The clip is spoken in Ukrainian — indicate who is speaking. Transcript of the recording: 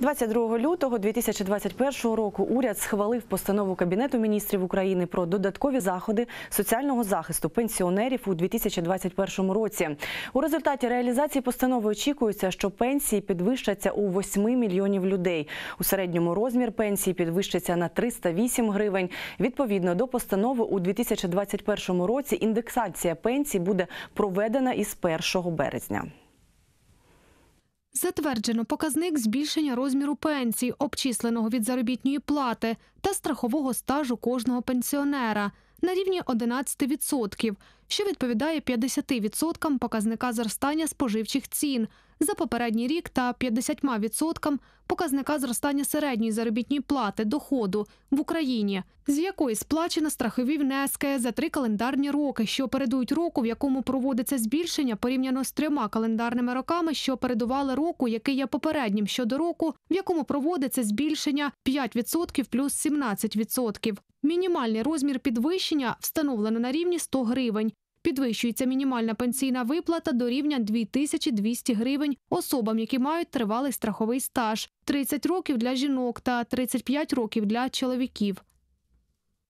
Speaker 1: 22 лютого 2021 року уряд схвалив постанову Кабінету міністрів України про додаткові заходи соціального захисту пенсіонерів у 2021 році. У результаті реалізації постанови очікується, що пенсії підвищаться у 8 мільйонів людей. У середньому розмір пенсії підвищиться на 308 гривень. Відповідно до постанови у 2021 році індексація пенсій буде проведена із 1 березня.
Speaker 2: Затверджено показник збільшення розміру пенсій, обчисленого від заробітної плати та страхового стажу кожного пенсіонера на рівні 11%, що відповідає 50% показника зростання споживчих цін за попередній рік та 50% показника зростання середньої заробітної плати доходу в Україні, з якої сплачено страхові внески за три календарні роки, що передують року, в якому проводиться збільшення порівняно з трьома календарними роками, що передували року, який є попереднім щодо року, в якому проводиться збільшення 5% плюс 17%. Мінімальний розмір підвищення встановлено на рівні 100 гривень. Підвищується мінімальна пенсійна виплата до рівня 2200 гривень особам, які мають тривалий страховий стаж, 30 років для жінок та 35 років для чоловіків.